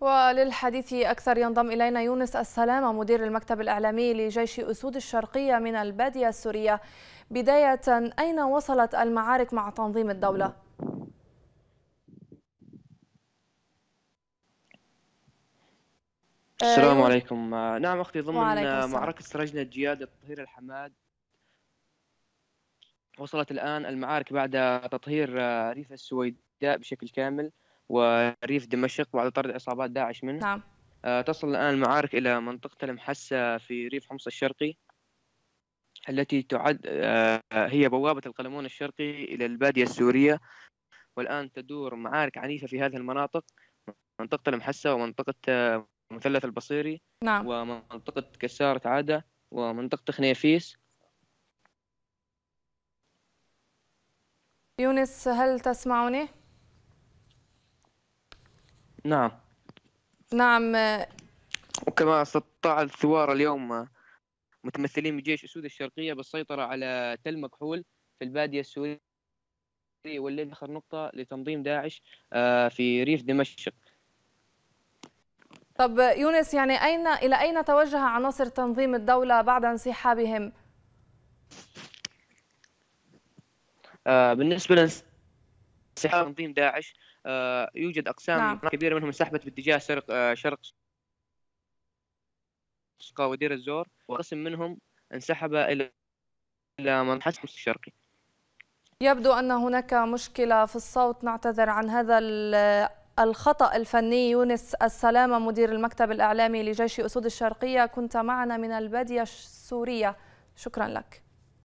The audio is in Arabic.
وللحديث أكثر ينضم إلينا يونس السلامة مدير المكتب الإعلامي لجيش أسود الشرقية من البادية السورية بداية أين وصلت المعارك مع تنظيم الدولة؟ السلام عليكم نعم أختي ضمن معركة سرجنة جياد الطهير الحماد وصلت الآن المعارك بعد تطهير ريف السويداء بشكل كامل وريف دمشق بعد طرد عصابات داعش منه نعم آه، تصل الآن المعارك إلى منطقة المحسة في ريف حمص الشرقي التي تعد آه، هي بوابة القلمون الشرقي إلى البادية السورية والآن تدور معارك عنيفة في هذه المناطق منطقة المحسة ومنطقة آه، مثلث البصيري نعم. ومنطقة كسارة عادة ومنطقة خنيفيس يونس هل تسمعني؟ نعم نعم وكما استطاع الثوار اليوم متمثلين بجيش أسود الشرقية بالسيطرة على تل مكحول في البادية السورية واللي آخر نقطة لتنظيم داعش آه، في ريف دمشق طب يونس يعني أين إلى أين توجه عناصر تنظيم الدولة بعد انسحابهم؟ آه، بالنسبة لانسحابهم انسحاب آه. تنظيم داعش آه، يوجد اقسام نعم. كبيره منهم انسحبت باتجاه آه، شرق شرق ودير الزور وقسم منهم انسحب الى الى منطقه الشرقي يبدو ان هناك مشكله في الصوت نعتذر عن هذا الخطا الفني يونس السلامه مدير المكتب الاعلامي لجيش اسود الشرقيه كنت معنا من الباديه السوريه شكرا لك